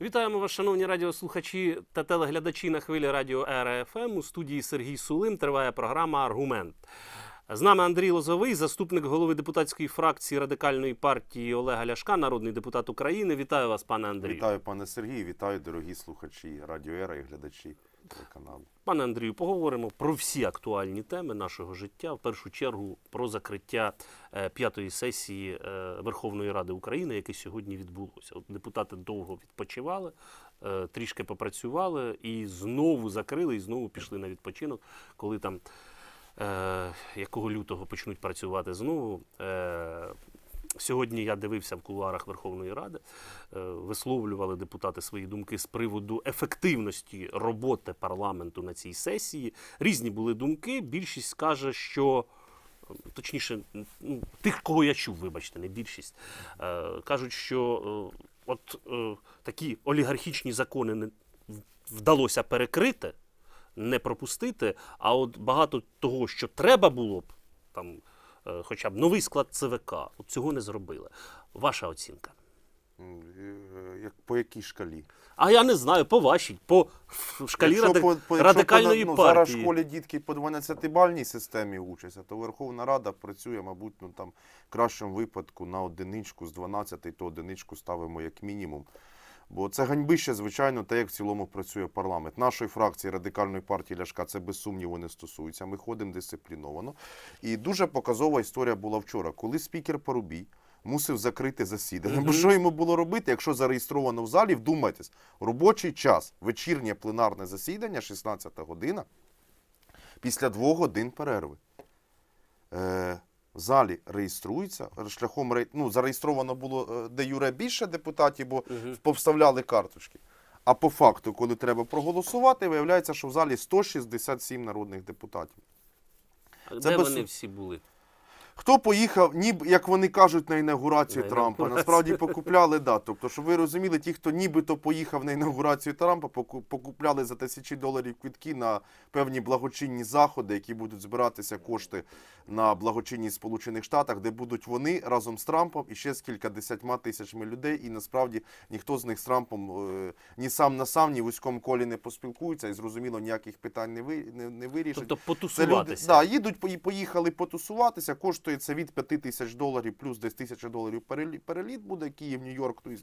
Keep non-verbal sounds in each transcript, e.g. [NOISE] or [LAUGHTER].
Вітаємо вас, шановні радіослухачі та телеглядачі на хвилі радіо РФМ. У студії Сергій Сулим. триває програма Аргумент. З нами Андрій Лозовий, заступник голови депутатської фракції радикальної партії Олега Ляшка, народний депутат України. Вітаю вас, пане Андрій, Вітаю, пане Сергію, вітаю, дорогі слухачі радіо Ера і глядачі телеканалу. Пане Андрію, поговоримо про всі актуальні теми нашого життя. В першу чергу про закриття е, п'ятої сесії е, Верховної Ради України, яке сьогодні відбулося. От Депутати довго відпочивали, е, трішки попрацювали і знову закрили, і знову пішли на відпочинок, коли там якого лютого почнуть працювати знову. Сьогодні я дивився в кулуарах Верховної Ради, е, висловлювали депутати свої думки з приводу ефективності роботи парламенту на цій сесії. Різні були думки. Більшість каже, що точніше, ну, тих, кого я чув, вибачте, не більшість, е, кажуть, що е, от такі олігархічні закони не вдалося перекрити, не пропустити. А от багато того, що треба було б там. Е, хоча б новий склад ЦВК. От цього не зробили. Ваша оцінка? Як по якій шкалі? А я не знаю, по вашій, по шкалі якщо ради... по, по, радикальної якщо, партії. Ну, зараз в школі дітки по 12-бальній системі учаться, то Верховна Рада працює, мабуть, ну там в кращому випадку на одиничку з 12, то одиничку ставимо як мінімум. Бо це ганьбище, звичайно, те, як в цілому працює парламент. Нашої фракції радикальної партії Ляшка це без сумніву не стосується. Ми ходимо дисципліновано. І дуже показова історія була вчора, коли спікер Парубій. Мусив закрити засідання. Бо що йому було робити, якщо зареєстровано в залі, вдумайтесь, робочий час, вечірнє пленарне засідання, 16 година, після двох годин перерви. Е, в залі реєструється, Шляхом ну, зареєстровано було е, де Юре більше депутатів, бо угу. повставляли карточки. А по факту, коли треба проголосувати, виявляється, що в залі 167 народних депутатів. А Це де без... вони всі були? Хто поїхав, ніби як вони кажуть, на інаугурацію на Трампа. Інаугурацію. Насправді покупляли, да. Тобто, щоб ви розуміли, ті, хто нібито поїхав на інаугурацію Трампа, покупляли за тисячі доларів квітки на певні благочинні заходи, які будуть збиратися кошти на благочинні Сполучених Штатах, де будуть вони разом з Трампом і ще з кілька десятьма тисячами людей. І насправді ніхто з них з Трампом е, ні сам на сам, ні вузькому колі не поспілкується, і зрозуміло, ніяких питань не ви не, не вирішить. Тобто потусуватися. Це люди, да, їдуть поїхали потусуватися. Кошт коштує це від 5 тисяч доларів, плюс десь тисяча доларів переліт буде Київ, Нью-Йорк, то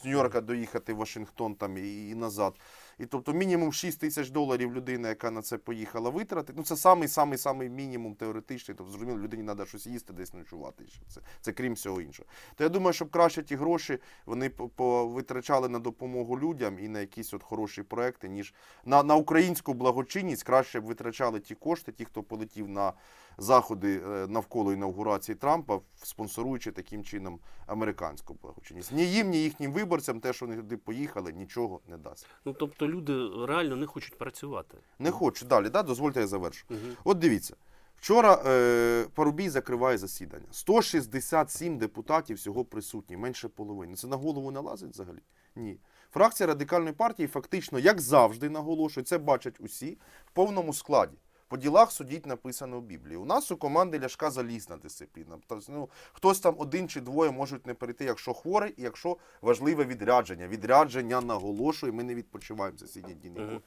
з Нью-Йорка доїхати в Вашингтон там і, і назад. І тобто мінімум 6 тисяч доларів людина, яка на це поїхала витратить. Ну це самий самий самий мінімум теоретичний. Тобто зрозуміло, людині треба щось їсти, десь ночувати. ще Це це крім всього іншого. То я думаю, щоб краще ті гроші вони повитрачали на допомогу людям і на якісь от хороші проекти, ніж на, на українську благочинність краще б витрачали ті кошти, ті, хто полетів на заходи е, навколо інаугурації Трампа, спонсоруючи таким чином американську благочинність. Ні їм, ні їхнім виборцям, те, що вони туди поїхали, нічого не дасть. Ну тобто люди реально не хочуть працювати. Не хочуть далі. Да, дозвольте, я завершу. Угу. От дивіться. Вчора е, Парубій закриває засідання. 167 депутатів всього присутні, менше половини. Це на голову не лазить взагалі? Ні. Фракція радикальної партії фактично, як завжди, наголошує, це бачать усі в повному складі. По ділах судіть написано в Біблії. У нас у команди ляшка залізна дисципліна. Тобто, ну, хтось там один чи двоє можуть не перейти, якщо хворий, і якщо важливе відрядження. Відрядження наголошую, ми не відпочиваємо за сідні дні.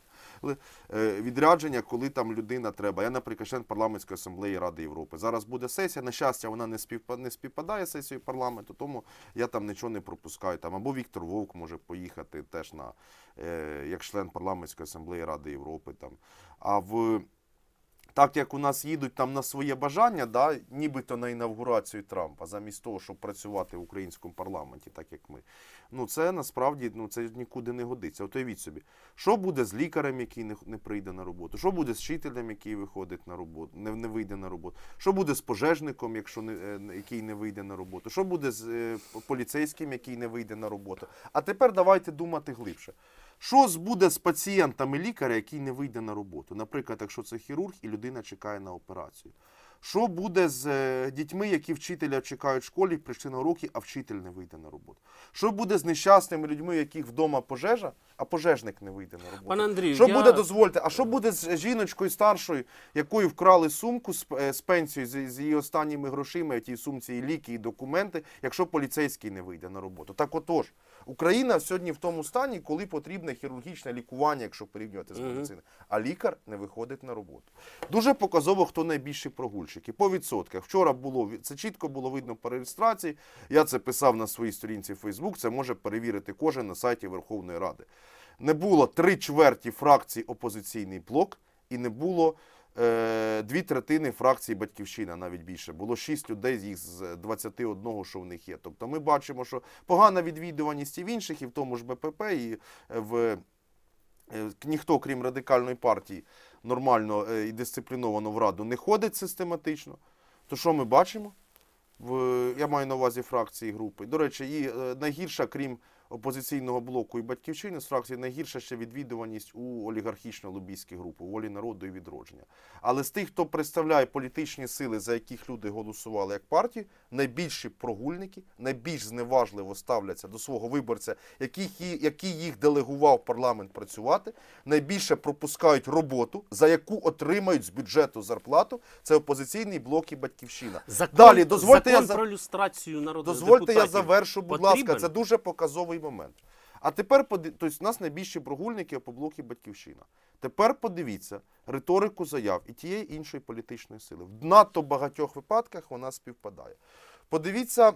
Е, відрядження, коли там людина треба. Я, наприклад, член парламентської асамблеї Ради Європи. Зараз буде сесія. На щастя, вона не співпадає, не співпадає з сесією парламенту, тому я там нічого не пропускаю. Там або Віктор Вовк може поїхати теж на е, як член парламентської асамблеї Ради Європи. Там. А в так як у нас їдуть там на своє бажання, да, нібито на інавгурацію Трампа, замість того, щоб працювати в українському парламенті, так як ми, ну це насправді ну, це нікуди не годиться. От уявіть собі, що буде з лікарем, який не, не прийде на роботу, що буде з вчителем, який виходить на роботу, не, не вийде на роботу, що буде з пожежником, якщо не е, який не вийде на роботу, що буде з е, поліцейським, який не вийде на роботу. А тепер давайте думати глибше. Що буде з пацієнтами лікаря, який не вийде на роботу? Наприклад, якщо це хірург і людина чекає на операцію. Що буде з е, дітьми, які вчителя чекають в школі, прийшли на уроки, а вчитель не вийде на роботу? Що буде з нещасними людьми, яких вдома пожежа, а пожежник не вийде на роботу? Пан Андрій, що я... буде, дозвольте, а що буде з жіночкою старшою, якою вкрали сумку з, е, з пенсією з, з її останніми грошима, тій сумці і ліки, і документи, якщо поліцейський не вийде на роботу? Так отож. Україна сьогодні в тому стані, коли потрібне хірургічне лікування, якщо порівнювати з медициною, а лікар не виходить на роботу. Дуже показово, хто найбільші прогульщики. По відсотках вчора було це чітко було видно по реєстрації. Я це писав на своїй сторінці в Фейсбук. Це може перевірити кожен на сайті Верховної Ради. Не було три чверті фракції опозиційний блок і не було. Е, дві третини фракції Батьківщина навіть більше було шість людей з їх з 21, що в них є. Тобто, ми бачимо, що погана відвідуваність і в інших, і в тому ж БПП, і е, в е, ніхто, крім радикальної партії, нормально і дисципліновано в раду не ходить систематично. То що ми бачимо? В я маю на увазі фракції групи. До речі, і найгірша, крім опозиційного блоку і батьківщини з фракції найгірша ще відвідуваність у олігархічно-лобійські групи, волі народу і відродження. Але з тих, хто представляє політичні сили, за яких люди голосували як партії, найбільші прогульники, найбільш зневажливо ставляться до свого виборця, який, який їх делегував парламент працювати, найбільше пропускають роботу, за яку отримають з бюджету зарплату. Це опозиційний блок і батьківщина. Закон, Далі дозвольте закон я про люстрацію народу. Дозвольте, я завершу. Будь Потрібен? ласка, це дуже показовий момент. А тепер тобто, у нас найбільші прогульники по блоку батьківщина. Тепер подивіться риторику заяв і тієї іншої політичної сили. В надто багатьох випадках вона співпадає. Подивіться,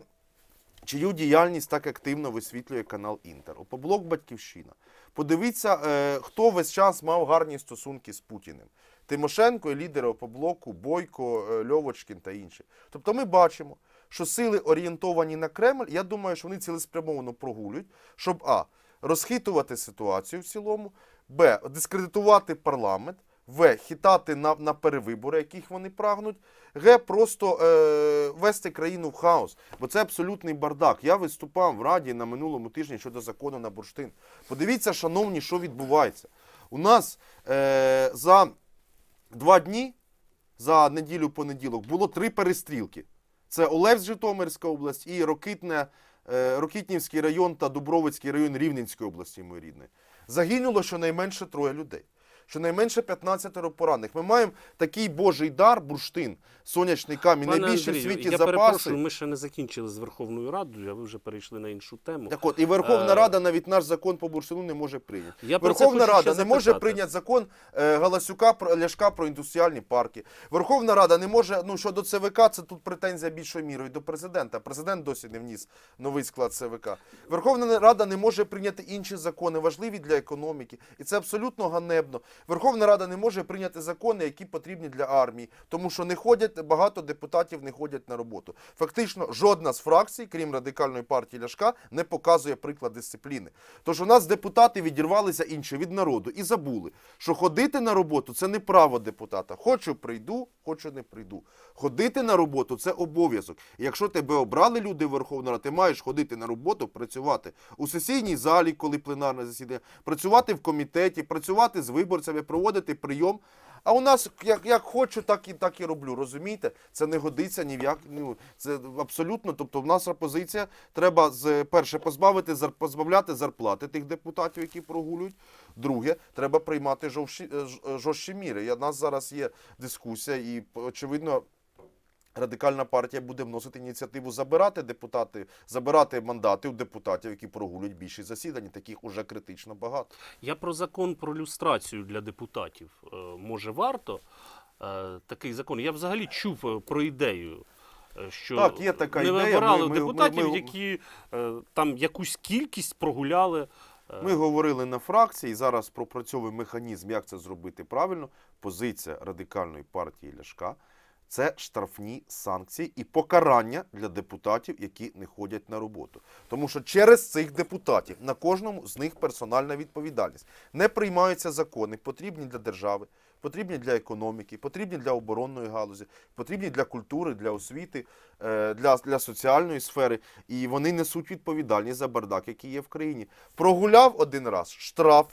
чию діяльність так активно висвітлює канал Інтер. Опоблок Батьківщина. Подивіться, е, хто весь час мав гарні стосунки з Путіним. Тимошенко і лідери Опоблоку, Бойко, е, Льовочкін та інші. Тобто ми бачимо, що сили орієнтовані на Кремль, я думаю, що вони цілеспрямовано прогулюють, щоб а. Розхитувати ситуацію в цілому, Б. Дискредитувати парламент. В. Хитати на на перевибори, яких вони прагнуть. Г. Просто е, вести країну в хаос. Бо це абсолютний бардак. Я виступав в Раді на минулому тижні щодо закону на бурштин. Подивіться, шановні, що відбувається. У нас е, за два дні, за неділю-понеділок, було три перестрілки: це Олевськ, Житомирська область і Рокитне, е, Рокітнівський район та Дубровицький район Рівненської області, мої рідний. Загинуло щонайменше троє людей щонайменше 15 поранених. Ми маємо такий божий дар, бурштин, сонячний камінь. Найбільші в світі я запаси. Перепрошую, ми ще не закінчили з Верховною Радою, а ви вже перейшли на іншу тему. Так от і Верховна е... Рада навіть наш закон по бурштину не може прийняти. Я Верховна Рада не може прийняти закон е, Галасюка про Ляшка про індустріальні парки. Верховна Рада не може. Ну щодо ЦВК, це тут претензія більшою мірою до президента. Президент досі не вніс новий склад ЦВК. Верховна Рада не може прийняти інші закони, важливі для економіки, і це абсолютно ганебно. Верховна Рада не може прийняти закони, які потрібні для армії, тому що не ходять багато депутатів, не ходять на роботу. Фактично, жодна з фракцій, крім радикальної партії Ляшка, не показує приклад дисципліни. Тож у нас депутати відірвалися інше від народу і забули, що ходити на роботу це не право депутата. Хочу прийду, хочу не прийду. Ходити на роботу це обов'язок. Якщо тебе обрали люди Верховної Рада, ти маєш ходити на роботу, працювати у сесійній залі, коли пленарне засідання, працювати в комітеті, працювати з виборцями себе проводити прийом. А у нас як як хочу, так і так і роблю. Розумієте, це не годиться ні в як. Ну це абсолютно. Тобто, в нас пропозиція треба з перше позбавити зар, позбавляти зарплати тих депутатів, які прогулюють. Друге, треба приймати е, е, жорсткі міри. Я нас зараз є дискусія, і очевидно. Радикальна партія буде вносити ініціативу забирати депутати, забирати мандати у депутатів, які прогулять більше засідань. Таких уже критично багато. Я про закон про люстрацію для депутатів. Е, може варто е, такий закон. Я взагалі чув е, про ідею. Що так, є така ідея. вибирали ми, депутатів, ми, ми, які там якусь кількість прогуляли. Ми говорили на фракції. Зараз пропрацьовує механізм, як це зробити правильно. Позиція радикальної партії Ляшка це штрафні санкції і покарання для депутатів, які не ходять на роботу. Тому що через цих депутатів на кожному з них персональна відповідальність не приймаються закони, потрібні для держави, потрібні для економіки, потрібні для оборонної галузі, потрібні для культури, для освіти, е, для, для соціальної сфери. І вони несуть відповідальність за бардак, який є в країні. Прогуляв один раз штраф.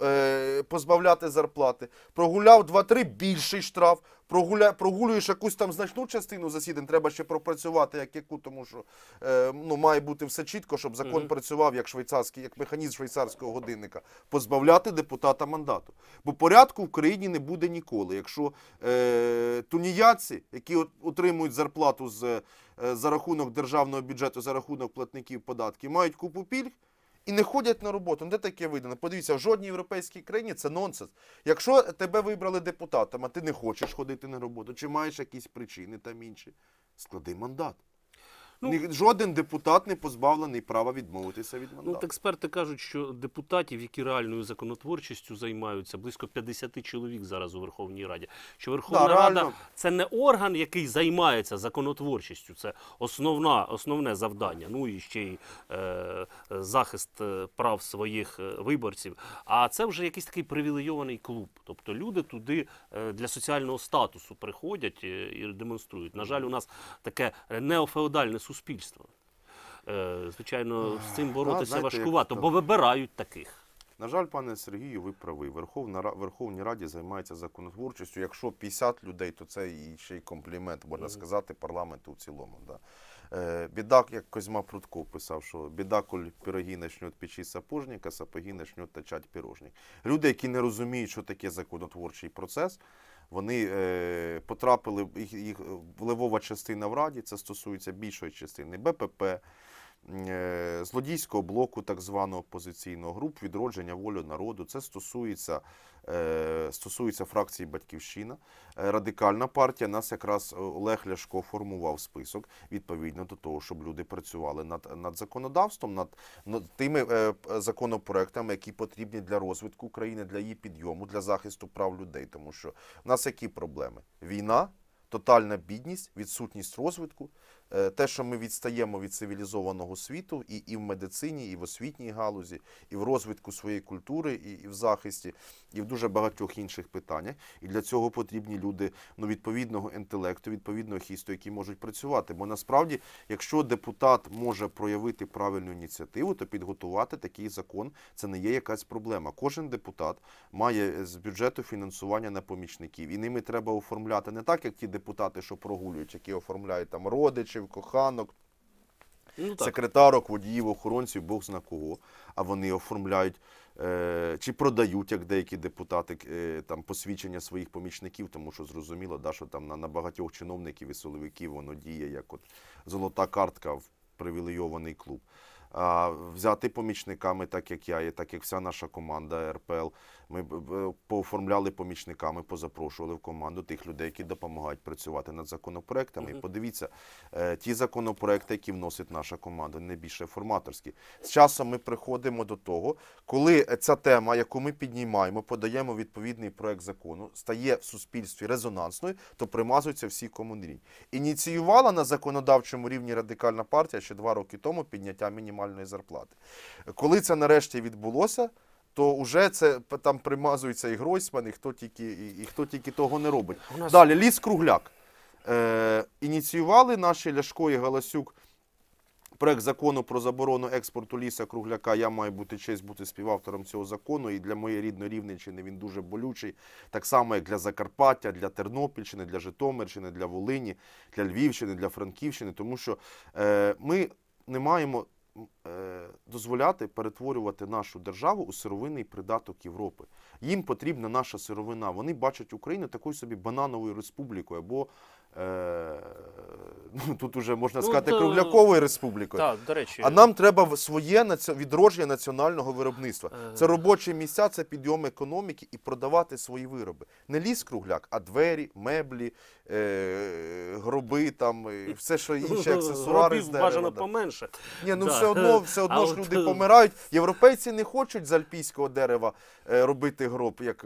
Е, позбавляти зарплати. Прогуляв 2-3 більший штраф. Прогуля... Прогулюєш якусь там значну частину засідань, треба ще пропрацювати, як яку, тому що е, ну, має бути все чітко, щоб закон mm -hmm. працював як швейцарський, як механізм швейцарського годинника, позбавляти депутата мандату. Бо порядку в країні не буде ніколи. Якщо е, туніяці, які отримують зарплату з, е, за рахунок державного бюджету, за рахунок платників податків, мають купу пільг і не ходять на роботу. Ну, де таке видано? Подивіться, в жодній європейській країні це нонсенс. Якщо тебе вибрали депутатом, а ти не хочеш ходити на роботу, чи маєш якісь причини там інші, склади мандат. Ну, Жоден депутат не позбавлений права відмовитися від ну, мандату. Ну, от Експерти кажуть, що депутатів, які реальною законотворчістю займаються, близько 50 чоловік зараз у Верховній Раді. Що Верховна да, Рада це не орган, який займається законотворчістю, це основна, основне завдання. Ну і ще й е, захист е, прав своїх е, виборців. А це вже якийсь такий привілейований клуб. Тобто люди туди е, для соціального статусу приходять і демонструють. На жаль, у нас таке неофеодальне суспільство суспільства. Е, звичайно, з цим боротися Знаєте, важкувато, бо вибирають таких. На жаль, пане Сергію, ви праві. Верховна Верховній Раді займається законотворчістю. Якщо 50 людей, то це і ще й комплімент, можна сказати, парламенту в цілому. Да. Е, Біда, як Козьма Прудко писав, що біда, коли пироги начнуть печі сапожника, сапоги начнуть точать пірожник. Люди, які не розуміють, що таке законотворчий процес. Вони е, потрапили їх, їх левова частина в Раді, це стосується більшої частини БПП. Е, злодійського блоку, так званого опозиційного груп відродження волю народу. Це стосується е, стосується фракції Батьківщина. Е, Радикальна партія нас якраз Олег Ляшко формував список відповідно до того, щоб люди працювали над над законодавством, над, над тими законопроектами, які потрібні для розвитку України, для її підйому, для захисту прав людей. Тому що в нас які проблеми? Війна, тотальна бідність, відсутність розвитку. Е, те, що ми відстаємо від цивілізованого світу, і і в медицині, і в освітній галузі, і в розвитку своєї культури, і, і в захисті, і в дуже багатьох інших питаннях. І для цього потрібні люди ну, відповідного інтелекту, відповідного хісту, які можуть працювати. Бо насправді, якщо депутат може проявити правильну ініціативу, то підготувати такий закон це не є якась проблема. Кожен депутат має з бюджету фінансування на помічників, і ними треба оформляти не так, як ті депутати, що прогулюють, які оформляють там родичів товаришів, коханок, ну, секретарок, водіїв, охоронців, Бог зна кого. А вони оформляють е, чи продають, як деякі депутати, е, там посвідчення своїх помічників, тому що зрозуміло, да, що там на, на багатьох чиновників і силовиків воно діє як от золота картка в привілейований клуб. А взяти помічниками, так як я, і так як вся наша команда РПЛ, ми пооформляли помічниками, позапрошували в команду тих людей, які допомагають працювати над законопроектами. І подивіться, е, ті законопроекти, які вносить наша команда, не більше форматорські. З часом ми приходимо до того, коли ця тема, яку ми піднімаємо, подаємо відповідний проект закону, стає в суспільстві резонансною, то примазуються всі комунрі. Ініціювала на законодавчому рівні радикальна партія ще два роки тому підняття мінімальної зарплати. Коли це нарешті відбулося то вже це там примазується і Гройсман, і хто тільки і, і хто тільки того не робить. Нас... Далі ліс кругляк. Е, Ініціювали наші Ляшко і Галасюк проект закону про заборону експорту ліса кругляка. Я маю бути честь бути співавтором цього закону. І для моєї рідної Рівненщини він дуже болючий, так само як для Закарпаття, для Тернопільщини, для Житомирщини, для Волині, для Львівщини, для Франківщини, тому що е, ми не маємо Е, дозволяти перетворювати нашу державу у сировинний придаток Європи. Їм потрібна наша сировина. Вони бачать Україну такою собі банановою республікою або Е, [LAUGHS] ну, Тут уже можна ну, сказати ну, кругляковою республікою. Так, до речі, а нам треба своє відродження національного виробництва. Е. Це робочі місця, це підйом економіки і продавати свої вироби. Не ліс кругляк, а двері, меблі, е, гроби там, все, що [LAUGHS] інше, аксесуари з дерева. бажано поменше. Ні, ну да. все одно, все [LAUGHS] одно ж люди помирають. Європейці не хочуть з альпійського дерева е, робити гроб, як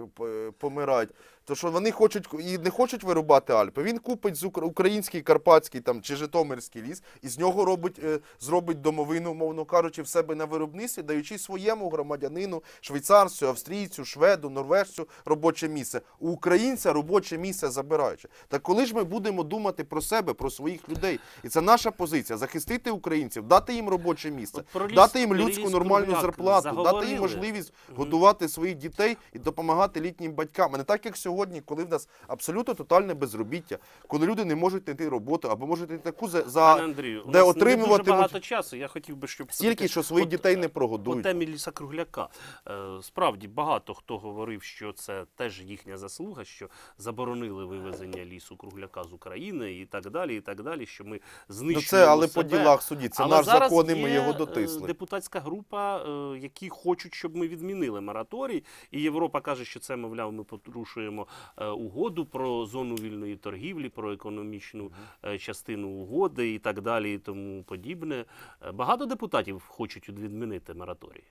помирають. То що вони хочуть і не хочуть вирубати Альпи, він купить з український карпатський там чи Житомирський ліс, і з нього робить е, зробить домовину, мовно кажучи, в себе на виробництві, даючи своєму громадянину, швейцарцю, австрійцю, шведу, норвежцю робоче місце. У українця робоче місце забираючи. Так коли ж ми будемо думати про себе, про своїх людей, і це наша позиція захистити українців, дати їм робоче місце, ліс, дати їм людську нормальну зарплату, заговорили. дати їм можливість mm годувати своїх дітей і допомагати літнім батькам. А не так як сьогодні сьогодні, коли в нас абсолютно тотальне безробіття, коли люди не можуть знайти роботу або можуть знайти таку за Пане Андрію, де отримувати багато часу. Я хотів би, щоб стільки, що своїх дітей е, не прогодують. По темі ліса кругляка е, справді багато хто говорив, що це теж їхня заслуга, що заборонили вивезення лісу кругляка з України і так далі. І так далі, що ми знищили Ну це, але себе. по ділах суді. Це але наш закон, і ми його е, дотисли. Депутатська група, які хочуть, щоб ми відмінили мораторій, і Європа каже, що це мовляв, ми порушуємо Е, угоду про зону вільної торгівлі, про економічну е, частину угоди і так далі, і тому подібне. Е, багато депутатів хочуть відмінити мораторії.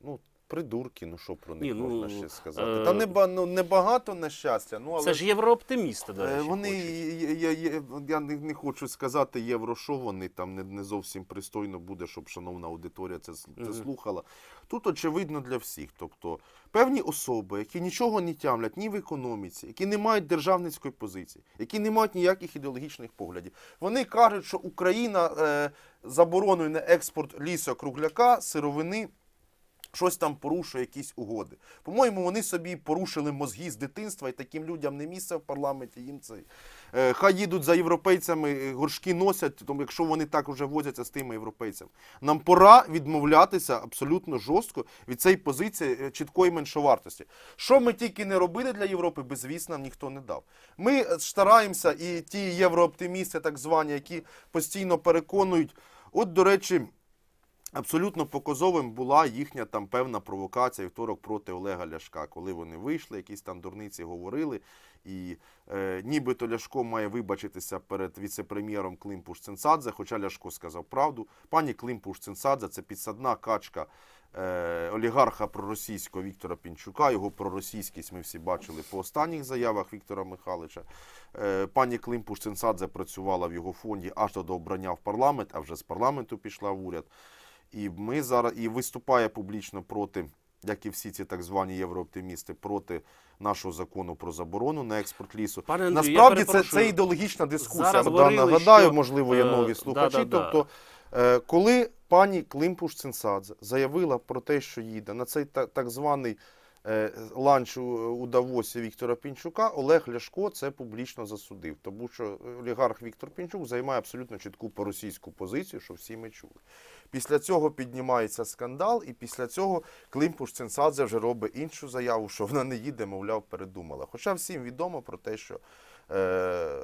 Ну Придурки, ну що про них Ні, ну, можна ще сказати? е, Та не, ну, не багато на щастя, ну але Це ж єврооптимісти, до е, речі. Вони я, я, я, я не, не хочу сказати євро, що вони там не, не зовсім пристойно буде, щоб шановна аудиторія це, це Мгм. слухала. Тут очевидно для всіх. Тобто певні особи, які нічого не тямлять ні в економіці, які не мають державницької позиції, які не мають ніяких ідеологічних поглядів. Вони кажуть, що Україна е, забороною на експорт лісу кругляка, сировини щось там порушує, якісь угоди. По-моєму, вони собі порушили мозги з дитинства, і таким людям не місце в парламенті. Їм це е, хай їдуть за європейцями, е, горшки носять, тому якщо вони так уже возяться з тими європейцями. Нам пора відмовлятися абсолютно жорстко від цієї позиції е, чіткої меншовартості. Що ми тільки не робили для Європи, безвісно, ніхто не дав. Ми стараємося, і ті єврооптимісти, так звані, які постійно переконують. От, до речі, Абсолютно показовим була їхня там певна провокація вівторок проти Олега Ляшка, коли вони вийшли, якісь там дурниці говорили. І е, нібито Ляшко має вибачитися перед віце-прем'єром віцепрем'єром Климпуш Цинцадзе, хоча Ляшко сказав правду. Пані Климпуш Цинцадзе це підсадна качка е, олігарха проросійського Віктора Пінчука. Його проросійськість ми всі бачили по останніх заявах Віктора Михайловича. Е, Пані Климпуш Цинцадзе працювала в його фонді аж до обрання в парламент, а вже з парламенту пішла в уряд. І ми зараз і виступає публічно проти, як і всі ці так звані єврооптимісти, проти нашого закону про заборону на експорт лісу. Пане Андрій, насправді це це ідеологічна дискусія. Зараз нагадаю, що... можливо, є е, нові слухачі. Да, да, да. Тобто, е, коли пані Климпуш Цинсадзе заявила про те, що їде на цей так званий е, ланч у Давосі Віктора Пінчука, Олег Ляшко це публічно засудив, тому що олігарх Віктор Пінчук займає абсолютно чітку російську позицію, що всі ми чули. Після цього піднімається скандал, і після цього Климпуш Цинсадзе вже робить іншу заяву, що вона не їде, мовляв, передумала. Хоча всім відомо про те, що. Е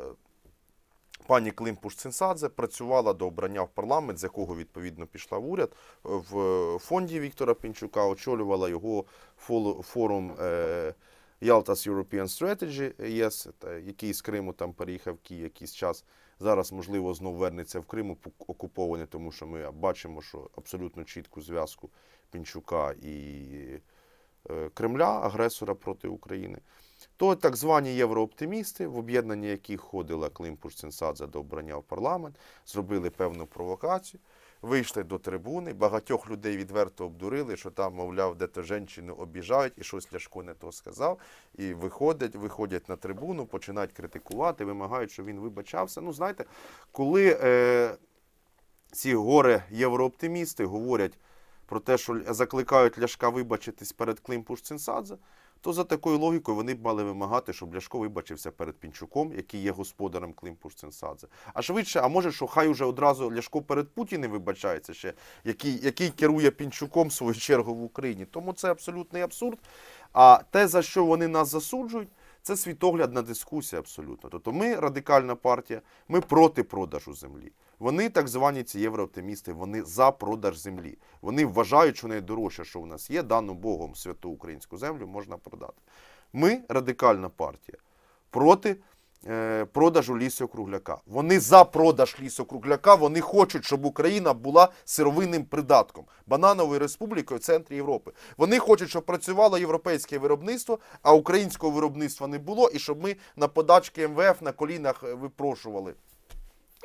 Пані Климпуш Цинсадзе працювала до обрання в парламент, з якого відповідно пішла в уряд в фонді Віктора Пінчука, очолювала його форум е, Ялтас European Strategy, ЄС, який з Криму там переїхав в Київ якийсь час. Зараз, можливо, знову вернеться в Крим окуповане, тому що ми бачимо, що абсолютно чітку зв'язку Пінчука і е, Кремля, агресора проти України. То так звані єврооптимісти, в об'єднанні яких ходила Климпуш-Цинсадзе до обрання в парламент, зробили певну провокацію. Вийшли до трибуни, багатьох людей відверто обдурили, що там, мовляв, де то жінку обіжають і щось Ляшко не то сказав. І виходять, виходять на трибуну, починають критикувати, вимагають, щоб він вибачався. Ну, знаєте, коли е, ці горе єврооптимісти говорять про те, що закликають Ляшка вибачитись перед Климпуш Цинсадзе, то за такою логікою вони б мали вимагати, щоб Ляшко вибачився перед Пінчуком, який є господарем Климпуш Цинсадзе. А швидше, а може, що хай уже одразу Ляшко перед Путіним вибачається ще, який який керує Пінчуком свою чергу в Україні. Тому це абсолютний абсурд. А те, за що вони нас засуджують. Це світоглядна дискусія абсолютно. Тобто ми радикальна партія, ми проти продажу землі. Вони так звані ці єврооптимісти, вони за продаж землі. Вони вважають, що найдорожче, що в нас є, дану Богом святу українську землю можна продати. Ми радикальна партія проти. Е, продажу лісокругляка. Вони за продаж лісокругляка, вони хочуть, щоб Україна була сировинним придатком банановою республікою в центрі Європи. Вони хочуть, щоб працювало європейське виробництво, а українського виробництва не було, і щоб ми на подачки МВФ на колінах е, випрошували.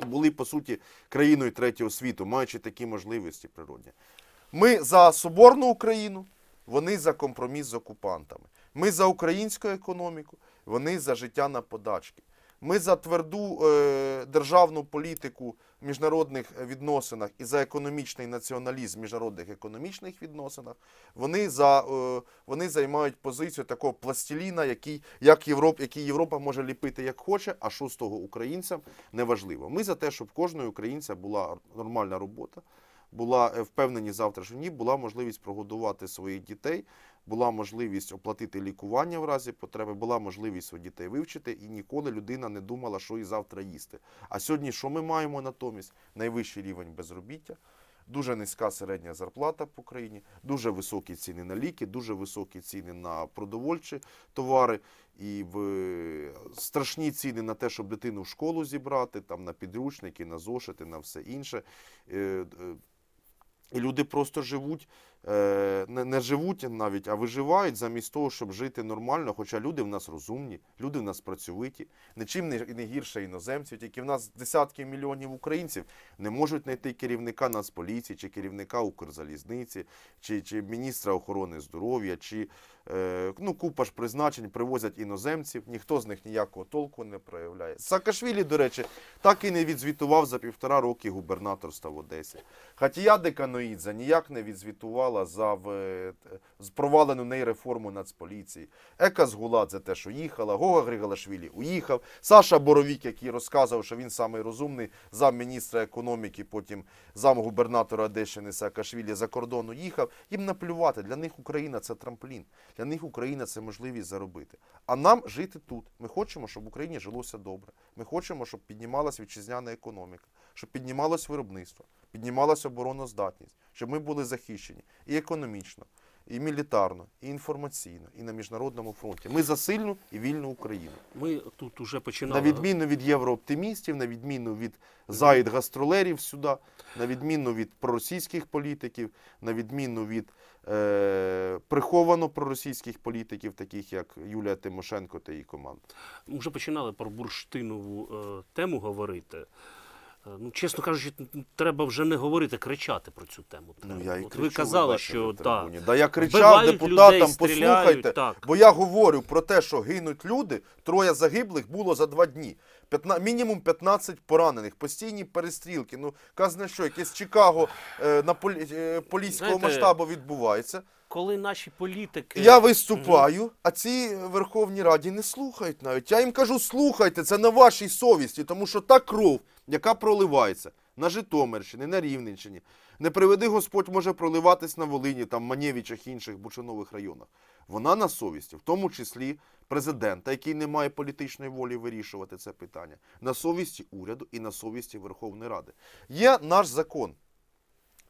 Були по суті країною третього світу, маючи такі можливості природні. Ми за соборну Україну, вони за компроміс з окупантами. Ми за українську економіку вони за життя на подачки. Ми за тверду е, державну політику в міжнародних е, відносинах і за економічний націоналізм в міжнародних економічних відносинах. Вони за, е, вони займають позицію такого пластиліна, який як Європ, який Європа може ліпити як хоче, а шостого українцям неважливо. Ми за те, щоб кожної українця була нормальна робота була е, впевнені завтра, що ні, була можливість прогодувати своїх дітей, була можливість оплатити лікування в разі потреби, була можливість у дітей вивчити, і ніколи людина не думала, що і завтра їсти. А сьогодні, що ми маємо натомість? Найвищий рівень безробіття. Дуже низька середня зарплата по країні, дуже високі ціни на ліки, дуже високі ціни на продовольчі товари і в е, страшні ціни на те, щоб дитину в школу зібрати, там на підручники, на зошити, на все інше. Е, і люди просто живуть Е, не, не живуть навіть, а виживають замість того, щоб жити нормально. Хоча люди в нас розумні, люди в нас працьовиті, нічим не, не гірше іноземців, тільки в нас десятки мільйонів українців не можуть знайти керівника Нацполіції, чи керівника Укрзалізниці, чи чи міністра охорони здоров'я, чи е, ну, купа ж призначень привозять іноземців, ніхто з них ніякого толку не проявляє. Саакашвілі, до речі, так і не відзвітував за півтора роки губернаторства в Одесі. Хатія Деканоїдзе ніяк не відзвітувала. Генерала за е, провалену неї реформу Нацполіції. Ека Згуладзе те, що їхала, Гога Григалашвілі уїхав. Саша Боровік, який розказував, що він самий розумний міністра економіки, потім замгубернатора Одещини Саакашвілі за кордон уїхав. Їм наплювати. Для них Україна це трамплін, для них Україна це можливість заробити. А нам жити тут. Ми хочемо, щоб в Україні жилося добре. Ми хочемо, щоб піднімалася вітчизняна економіка, щоб піднімалось виробництво піднімалася обороноздатність, щоб ми були захищені і економічно, і мілітарно, і інформаційно, і на міжнародному фронті. Ми за сильну і вільну Україну. Ми тут уже починали. на відміну від єврооптимістів, на відміну від заїд гастролерів сюди, на відміну від проросійських політиків, на відміну від е, приховано проросійських політиків, таких як Юлія Тимошенко та її команда. Ми вже починали про бурштинову е, тему говорити. Е, ну, чесно кажучи, треба вже не говорити, кричати про цю тему. Ну, я і От кричу, ви казали, що так. Да, я кричав Вбивають депутатам, людей, послухайте, так. бо я говорю про те, що гинуть люди, троє загиблих було за два дні. П'ятна, мінімум 15 поранених, постійні перестрілки. Ну, казна що, якесь Чикаго е, на полі, е, поліського Знаєте, масштабу відбувається коли наші політики я виступаю, а ці Верховній Раді не слухають навіть. Я їм кажу, слухайте, це на вашій совісті, тому що та кров, яка проливається на Житомирщині, на Рівненщині, не приведи Господь може проливатись на Волині, там Манєвічах інших бучанових районах. Вона на совісті, в тому числі президента, який не має політичної волі вирішувати це питання, на совісті уряду і на совісті Верховної Ради. Є наш закон.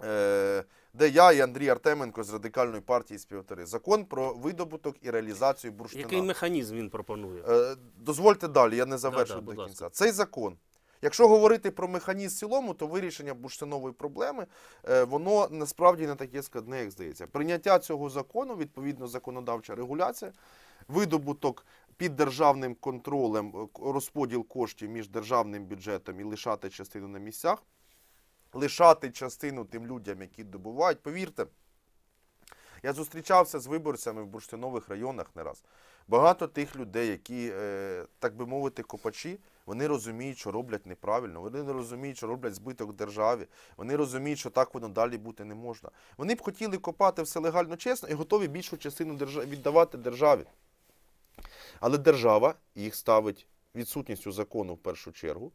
Е, де я і Андрій Артеменко з радикальної партії співтори. Закон про видобуток і реалізацію бурштина. Який механізм він пропонує? Е, Дозвольте далі, я не завершу да, да, до кінця. Цей закон. Якщо говорити про механізм в цілому, то вирішення бурштинової проблеми е, воно насправді не таке складне, як здається. Прийняття цього закону, відповідно, законодавча регуляція, видобуток під державним контролем, е, розподіл коштів між державним бюджетом і лишати частину на місцях лишати частину тим людям, які добувають. Повірте, я зустрічався з виборцями в бурштинових районах не раз. Багато тих людей, які, е, так би мовити, копачі, вони розуміють, що роблять неправильно, вони не розуміють, що роблять збиток державі, вони розуміють, що так воно далі бути не можна. Вони б хотіли копати все легально, чесно і готові більшу частину віддавати державі. Але держава їх ставить відсутністю закону в першу чергу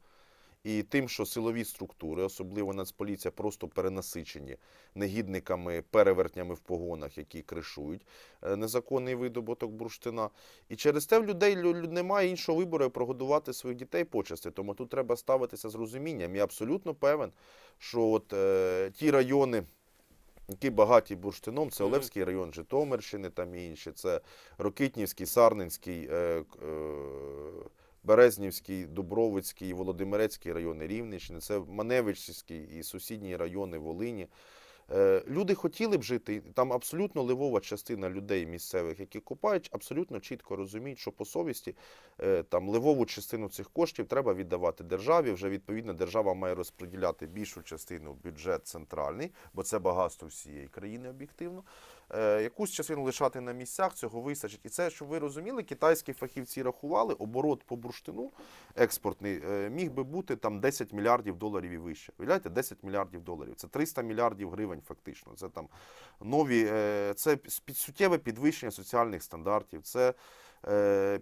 і тим, що силові структури, особливо Нацполіція, просто перенасичені негідниками, перевертнями в погонах, які кришують е, незаконний видобуток бурштина. І через те в людей немає іншого вибору прогодувати своїх дітей почасти. Тому тут треба ставитися з розумінням. Я абсолютно певен, що от е, ті райони. Які багаті бурштином, це Олевський район Житомирщини, там і інші, це Рокитнівський, Сарненський. е, е Березнівський, Дубровицький, Володимирецький райони Рівненщини, це Маневичський і сусідні райони Волині. Е, люди хотіли б жити, там абсолютно ливова частина людей місцевих, які купають, абсолютно чітко розуміють, що по совісті е, там ливову частину цих коштів треба віддавати державі. Вже відповідно держава має розподіляти більшу частину в бюджет центральний, бо це багатство всієї країни об'єктивно. Е, якусь частину лишати на місцях, цього вистачить. І це, щоб ви розуміли, китайські фахівці рахували, оборот по бурштину експортний е, міг би бути там 10 мільярдів доларів і вище. Уявляєте, 10 мільярдів доларів. Це 300 мільярдів гривень, фактично. Це там нові, е, це підсуттєве підвищення соціальних стандартів. це...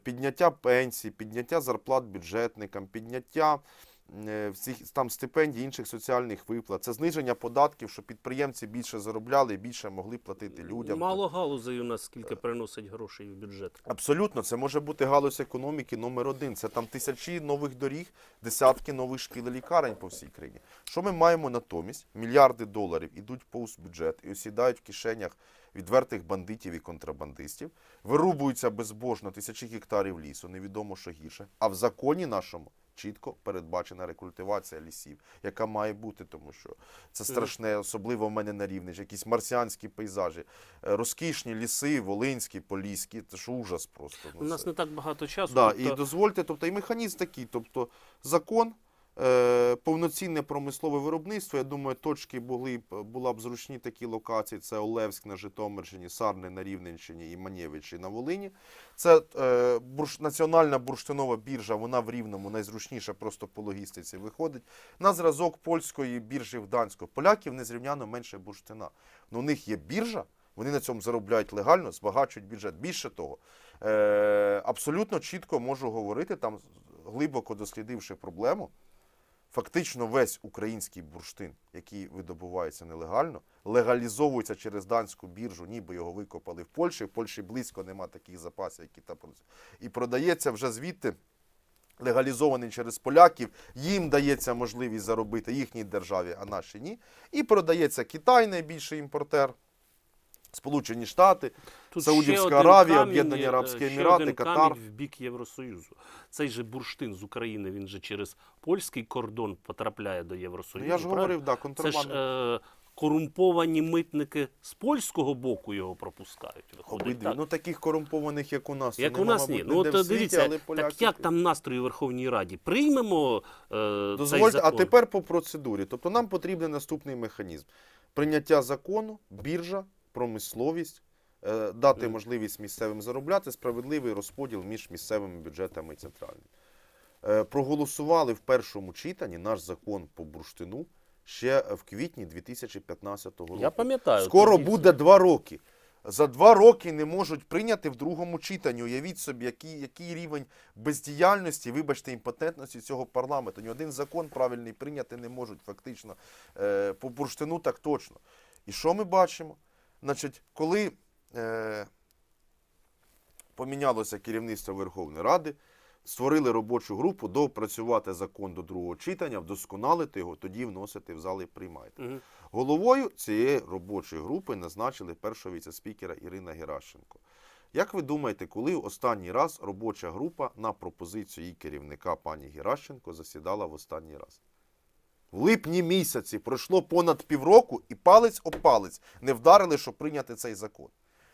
Підняття пенсій, підняття зарплат бюджетникам, підняття Е, всіх там стипендій, інших соціальних виплат, це зниження податків, щоб підприємці більше заробляли і більше могли платити людям. Мало галузей у нас скільки приносить грошей в бюджет. Абсолютно, це може бути галузь економіки номер один. Це там тисячі нових доріг, десятки нових шкіл і лікарень по всій країні. Що ми маємо натомість? Мільярди доларів ідуть повз бюджет і осідають в кишенях. Відвертих бандитів і контрабандистів вирубуються безбожно тисячі гектарів лісу, невідомо що гірше. А в законі нашому чітко передбачена рекультивація лісів, яка має бути, тому що це страшне, особливо в мене на Рівнич, якісь марсіанські пейзажі, е, розкішні ліси, волинські, поліські. Це ж ужас просто. Ну, У нас не так багато часу. Да, тобто... І дозвольте, тобто, і механізм такий, тобто закон. Е, повноцінне промислове виробництво. Я думаю, точки були б була б зручні такі локації: це Олевськ на Житомирщині, Сарни на Рівненщині і Манєвичі на Волині. Це е, бурш, національна бурштинова біржа, вона в Рівному найзручніша просто по логістиці виходить. На зразок польської біржі в Данську. Поляків незрівняно менше бурштина. Но ну, у них є біржа, вони на цьому заробляють легально, збагачують бюджет. Більше того, е, абсолютно чітко можу говорити, там глибоко дослідивши проблему. Фактично весь український бурштин, який видобувається нелегально, легалізовується через данську біржу, ніби його викопали в Польщі. В Польщі близько нема таких запасів, які там працюють. І продається вже звідти, легалізований через поляків. Їм дається можливість заробити їхній державі, а наші ні. І продається Китай, найбільший імпортер. Сполучені Штати, Тут Саудівська Аравія, Об'єднані е, Арабські Емірати, один Катар. камінь в бік Євросоюзу. Цей же бурштин з України, він же через польський кордон потрапляє до Євросоюзу. Ну, я ж правильно? говорив, да, контрабанда. Це ж, е, Корумповані митники з польського боку його пропускають. Виходить, Так? Ну таких корумпованих, як у нас, як у нас ні. Ну от світі, дивіться, але поляки... так як там настрої в Верховній Раді? Приймемо е, дозвольте. Цей закон. А тепер по процедурі. Тобто нам потрібен наступний механізм: прийняття закону, біржа, промисловість, е, дати можливість місцевим заробляти справедливий розподіл між місцевими бюджетами і центральними. Е, проголосували в першому читанні наш закон по бурштину ще в квітні 2015 року. Я пам'ятаю. Скоро буде два роки. За два роки не можуть прийняти в другому читанні. Уявіть собі, який який рівень бездіяльності, вибачте, імпотентності цього парламенту. Ні один закон правильний прийняти не можуть фактично е, по бурштину так точно. І що ми бачимо? Значить, коли е, помінялося керівництво Верховної Ради, створили робочу групу допрацювати закон до другого читання, вдосконалити його, тоді вносити в зал і приймайте. Угу. Головою цієї робочої групи назначили першого віце-спікера Ірина Геращенко. Як ви думаєте, коли останній раз робоча група на пропозицію її керівника пані Геращенко засідала в останній раз? В липні місяці пройшло понад півроку, і палець об палець не вдарили, щоб прийняти цей закон.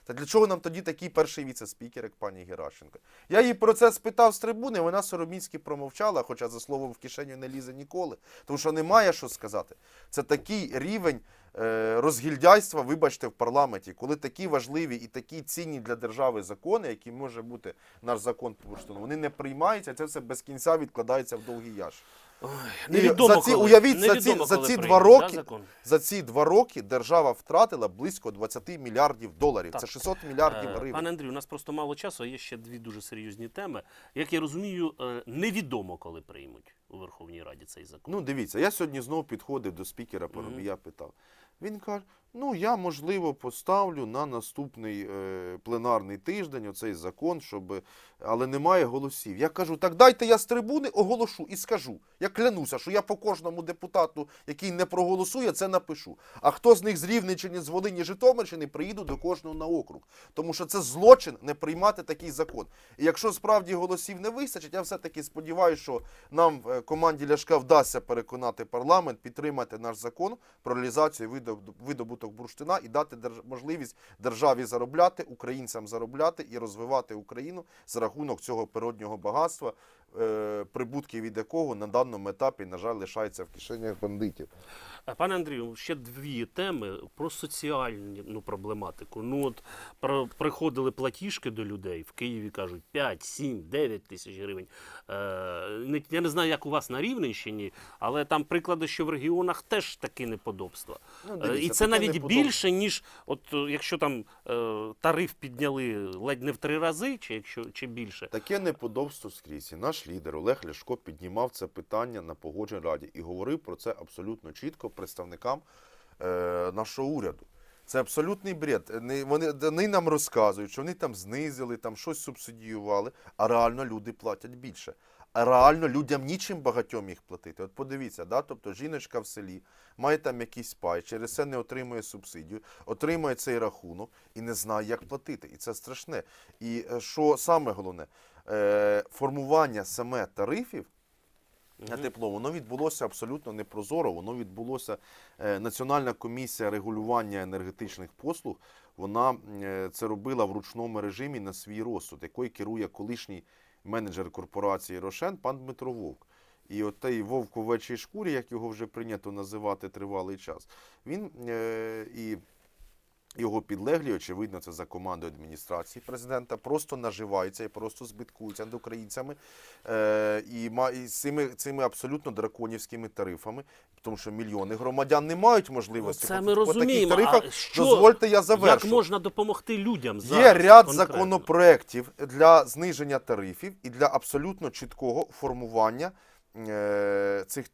Та для чого нам тоді такий перший віце-спікер, як пані Геращенко? Я її про це спитав з трибуни, вона сороміцьки промовчала, хоча за словом в кишеню не лізе ніколи, тому що немає що сказати. Це такий рівень е, розгільдяйства, вибачте, в парламенті, коли такі важливі і такі цінні для держави закони, які може бути наш закон по вони не приймаються, це все без кінця відкладається в довгий яж. Ой, невідомо за ці, коли. Уявіть, невідомо, за ці, коли за ці два роки, да, закон? за ці два роки держава втратила близько 20 мільярдів доларів. Так. Це 600 мільярдів е, гривень. Пане Андрію, у нас просто мало часу, а є ще дві дуже серйозні теми. Як я розумію, е, невідомо, коли приймуть у Верховній Раді цей закон. Ну, дивіться, я сьогодні знову підходив до спікера Парубія, mm -hmm. питав. Він каже: ну я можливо поставлю на наступний е, пленарний тиждень оцей закон, щоб але немає голосів. Я кажу, так дайте я з трибуни оголошу і скажу. Я клянуся, що я по кожному депутату, який не проголосує, це напишу. А хто з них з Рівненщини, з Волині, Житомирщини, приїду до кожного на округ, тому що це злочин не приймати такий закон. І якщо справді голосів не вистачить, я все таки сподіваюся, що нам е, команді Ляшка вдасться переконати парламент підтримати наш закон про реалізацію виду видобуток бурштина і дати можливість державі заробляти, українцям заробляти і розвивати Україну за рахунок цього природнього багатства. Е, прибутків від якого на даному етапі, на жаль, лишається в кишенях бандитів. Е, пане Андрію, ще дві теми про соціальну ну, проблематику. Ну от про, приходили платіжки до людей в Києві, кажуть 5, 7, 9 тисяч гривень. Е, я не знаю, як у вас на Рівненщині, але там приклади, що в регіонах теж такі неподобства. Ну, е, дивіться, І це навіть неподоб... більше, ніж от якщо там е, тариф підняли ледь не в три рази, чи якщо чи більше. Таке неподобство скрізь. Наш наш лідер Олег Ляшко піднімав це питання на погодженій раді і говорив про це абсолютно чітко представникам е, нашого уряду. Це абсолютний бред. Вони вони нам розказують, що вони там знизили, там щось субсидіювали, а реально люди платять більше. А реально людям нічим багатьом їх платити. От подивіться, да? тобто жіночка в селі має там якийсь пай, через це не отримує субсидію, отримує цей рахунок і не знає, як платити. І це страшне. І е, що саме головне, Е, формування саме тарифів. На тепло, воно відбулося абсолютно непрозоро. Воно відбулося е, Національна комісія регулювання енергетичних послуг. Вона е, це робила в ручному режимі на свій розсуд, якою керує колишній менеджер корпорації Рошен пан Дмитро Вовк. І от той Вовк у вечій шкурі, як його вже прийнято називати тривалий час, він і. Його підлеглі, очевидно, це за командою адміністрації президента, просто наживаються і просто збиткуються над українцями е, і і цими цими абсолютно драконівськими тарифами, тому що мільйони громадян не мають можливості Це ми по, розуміємо. По тарифах. А що, Дозвольте, я завершу. Як можна допомогти людям? Зараз Є ряд конкретно. законопроєктів для зниження тарифів і для абсолютно чіткого формування. Е, цих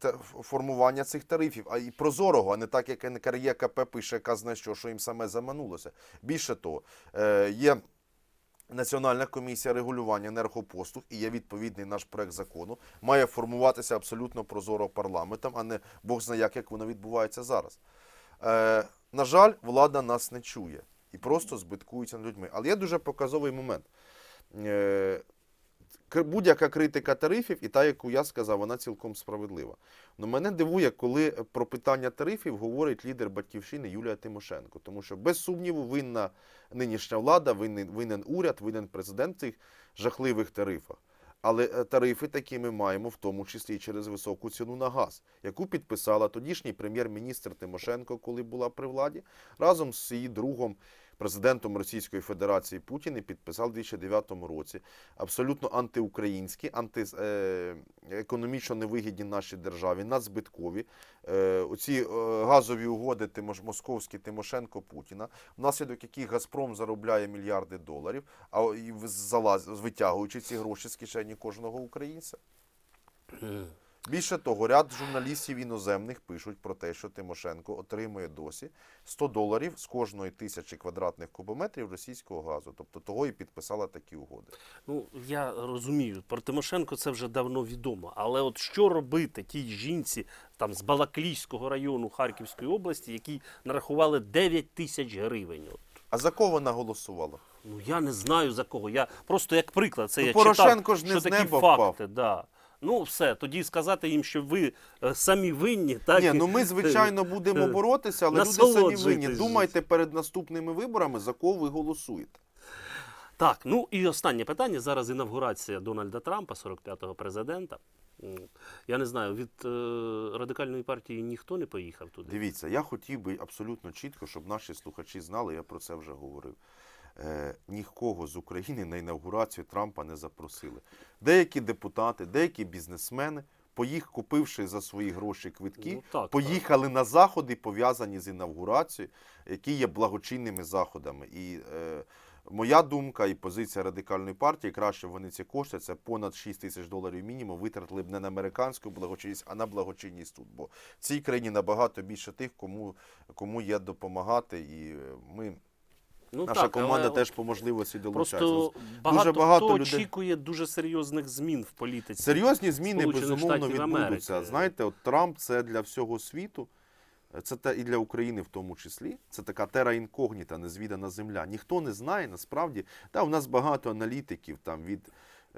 формування цих тарифів, а і прозорого, а не так, як НКРЄ КП пише, яка знає що, що їм саме заманулося. Більше того, е, є. Національна комісія регулювання енергопослуг, і є відповідний наш проект закону, має формуватися абсолютно прозоро парламентом, а не Бог знає, як, як воно відбувається зараз. Е, на жаль, влада нас не чує і просто збиткується над людьми. Але є дуже показовий момент будь-яка критика тарифів, і та, яку я сказав, вона цілком справедлива. Но ну, мене дивує, коли е, про питання тарифів говорить лідер Батьківщини Юлія Тимошенко, тому що без сумніву винна нинішня влада, винен, винен уряд, винен президент в цих жахливих тарифах. Але е, тарифи такі ми маємо, в тому числі і через високу ціну на газ, яку підписала тодішній прем'єр-міністр Тимошенко, коли була при владі, разом з її другом президентом Російської Федерації Путін і підписав у 2009 році абсолютно антиукраїнські, антиекономічно е, невигідні нашій державі, надзбиткові. Е, оці е, газові угоди Московські Тимошенко Путіна, внаслідок яких Газпром заробляє мільярди доларів, а і витягуючи ці гроші з кишені кожного українця. Більше того, ряд журналістів іноземних пишуть про те, що Тимошенко отримує досі 100 доларів з кожної тисячі квадратних кубометрів російського газу, тобто того і підписала такі угоди. Ну я розумію, про Тимошенко це вже давно відомо. Але от що робити тій жінці там з Балаклійського району Харківської області, якій нарахували 9 тисяч гривень? От. А за кого вона голосувала? Ну я не знаю за кого. Я просто як приклад це ну, я Порошенко читав, ж не що з такі неба факти. Впав. Да ну все, тоді сказати їм, що ви е, самі винні, так Ні, ну ми звичайно будемо е, боротися, але люди самі винні. Думайте перед наступними виборами, за кого ви голосуєте. Так, ну і останнє питання. Зараз інавгурація Дональда Трампа, 45-го президента. Я не знаю, від е, радикальної партії ніхто не поїхав туди. Дивіться, я хотів би абсолютно чітко, щоб наші слухачі знали, я про це вже говорив е, нікого з України на інаугурацію Трампа не запросили. Деякі депутати, деякі бізнесмени, поїх, купивши за свої гроші квитки, ну, так, поїхали так. на заходи, пов'язані з інавгурацією, які є благочинними заходами. І е, Моя думка і позиція радикальної партії краще вони ці кошти, це понад 6 тисяч доларів мінімум, витратили б не на американську благочинність, а на благочинність тут. Бо в цій країні набагато більше тих, кому кому є допомагати, і е, ми. Ну, Наша так, команда але теж по можливості долучається. Просто багато, дуже багато хто людей... очікує дуже серйозних змін в політиці. Серйозні зміни безумовно відбудуться. Знаєте, от Трамп це для всього світу, це та і для України в тому числі. Це така тера інкогніта, незвідана земля. Ніхто не знає насправді. Та у нас багато аналітиків там від.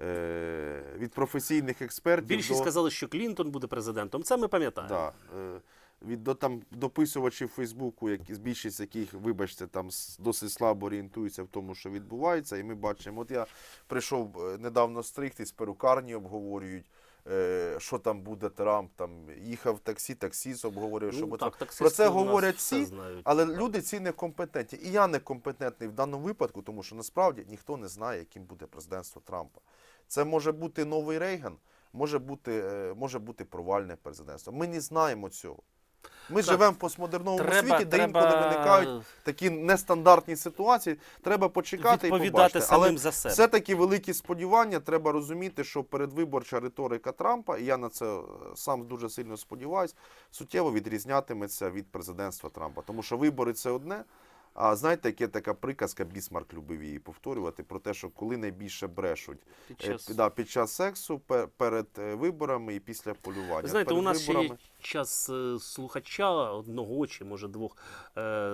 Е, від професійних експертів більшість до... сказали, що Клінтон буде президентом. Це ми пам'ятаємо. Да від до там дописувачів Фейсбуку, які більшість яких, вибачте, там досить слабо орієнтуються в тому, що відбувається, і ми бачимо. От я прийшов е, недавно стригтись, перукарні обговорюють. Е, що там буде Трамп, там їхав таксі, таксіст обговорює, що ну, так, про це говорять всі, але так. люди ці некомпетентні. І я некомпетентний в даному випадку, тому що насправді ніхто не знає, яким буде президентство Трампа. Це може бути новий Рейган, може бути, е, може бути провальне президентство. Ми не знаємо цього. Ми так. живемо в постмодерному світі, де треба... інколи виникають такі нестандартні ситуації. Треба почекати і побачити. Самим Але за себе. все таки великі сподівання. Треба розуміти, що передвиборча риторика Трампа, і я на це е, сам дуже сильно сподіваюся, суттєво відрізнятиметься від президентства Трампа, тому що вибори це одне. А знаєте, яке така приказка, Бісмарк любив її повторювати про те, що коли найбільше брешуть під е, час, да, під час сексу, пер, перед е, виборами і після полювання. Знаєте, перед у нас виборами... ще є час е, слухача одного чи може двох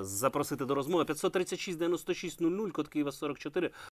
запросити до розмови 536 96 00, код Києва 44.